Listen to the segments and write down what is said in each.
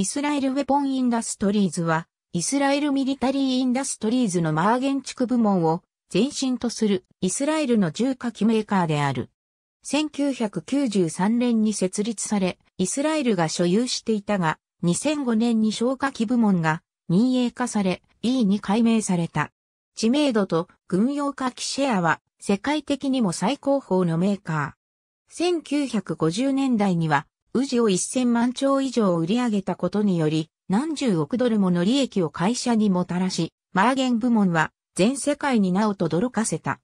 イスラエルウェポンインダストリーズは、イスラエルミリタリーインダストリーズのマーゲン地区部門を前身とするイスラエルの重火器メーカーである。1993年に設立され、イスラエルが所有していたが、2005年に消火器部門が民営化され、E に改名された。知名度と軍用火器シェアは世界的にも最高峰のメーカー。1950年代には宇治を1000万兆以上売り上げたことにより、何十億ドルもの利益を会社にもたらし、マーゲン部門は全世界に名を轟かせた。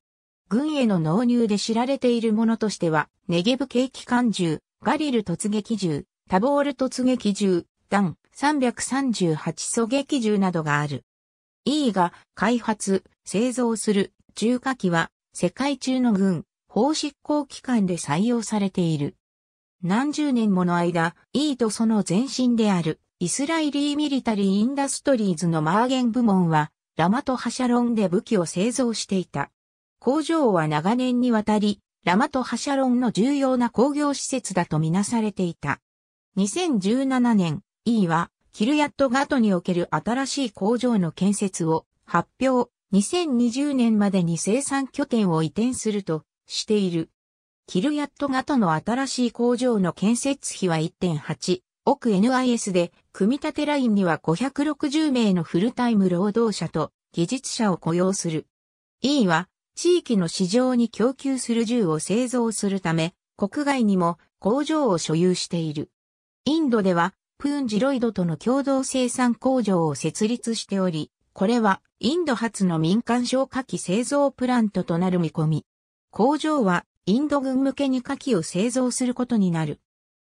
軍への納入で知られているものとしては、ネゲブ系機関銃、ガリル突撃銃、タボール突撃銃、ダン338狙撃銃などがある。E が開発、製造する重火器は世界中の軍、法執行機関で採用されている。何十年もの間、E とその前身である、イスラエリー・ミリタリー・インダストリーズのマーゲン部門は、ラマト・ハシャロンで武器を製造していた。工場は長年にわたり、ラマト・ハシャロンの重要な工業施設だとみなされていた。2017年、E は、キルヤットガトにおける新しい工場の建設を発表、2020年までに生産拠点を移転するとしている。キルヤット型の新しい工場の建設費は1.8億 NIS で、組み立てラインには560名のフルタイム労働者と技術者を雇用する。E は、地域の市場に供給する銃を製造するため、国外にも工場を所有している。インドでは、プーンジロイドとの共同生産工場を設立しており、これはインド初の民間消火器製造プラントとなる見込み。工場はインド軍向けに火器を製造することになる。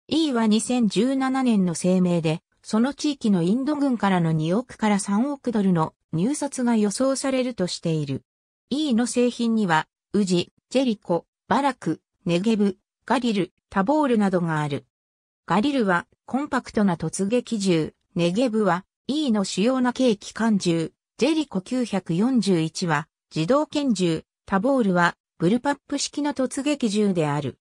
E は2017年の声明で、その地域のインド軍からの2億から3億ドルの入札が予想されるとしている。E の製品には、ウジ、ジェリコ、バラク、ネゲブ、ガリル、タボールなどがある。ガリルはコンパクトな突撃銃、ネゲブは E の主要な軽機関銃、ジェリコ941は自動拳銃、タボールはブルパップ式の突撃銃である。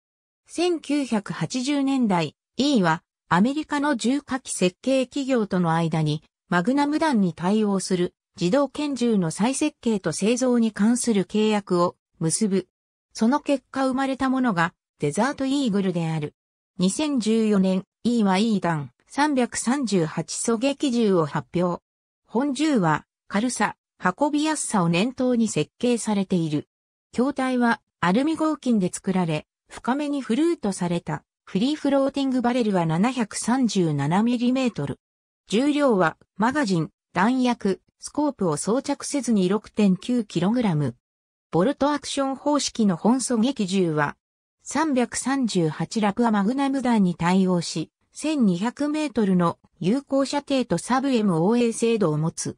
1980年代、E はアメリカの重火器設計企業との間にマグナム弾に対応する自動拳銃の再設計と製造に関する契約を結ぶ。その結果生まれたものがデザートイーグルである。2014年、E は E 弾338狙撃銃を発表。本銃は軽さ、運びやすさを念頭に設計されている。筐体はアルミ合金で作られ、深めにフルートされたフリーフローティングバレルは 737mm。重量はマガジン、弾薬、スコープを装着せずに 6.9kg。ボルトアクション方式の本狙撃銃は338ラプアマグナム弾に対応し、1200メートルの有効射程とサブ MOA 精度を持つ。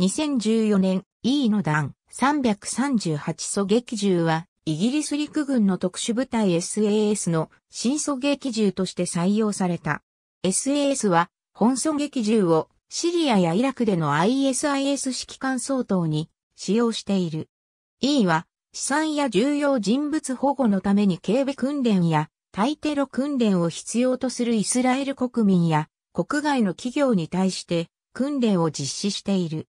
2014年 E の弾。338狙撃銃は、イギリス陸軍の特殊部隊 SAS の新狙撃銃として採用された。SAS は、本狙撃銃をシリアやイラクでの ISIS 指揮官相当に使用している。E は、資産や重要人物保護のために警備訓練や対テロ訓練を必要とするイスラエル国民や国外の企業に対して訓練を実施している。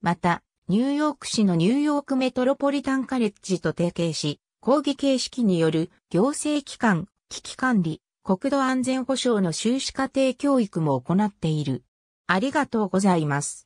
また、ニューヨーク市のニューヨークメトロポリタンカレッジと提携し、講義形式による行政機関、危機管理、国土安全保障の修士課程教育も行っている。ありがとうございます。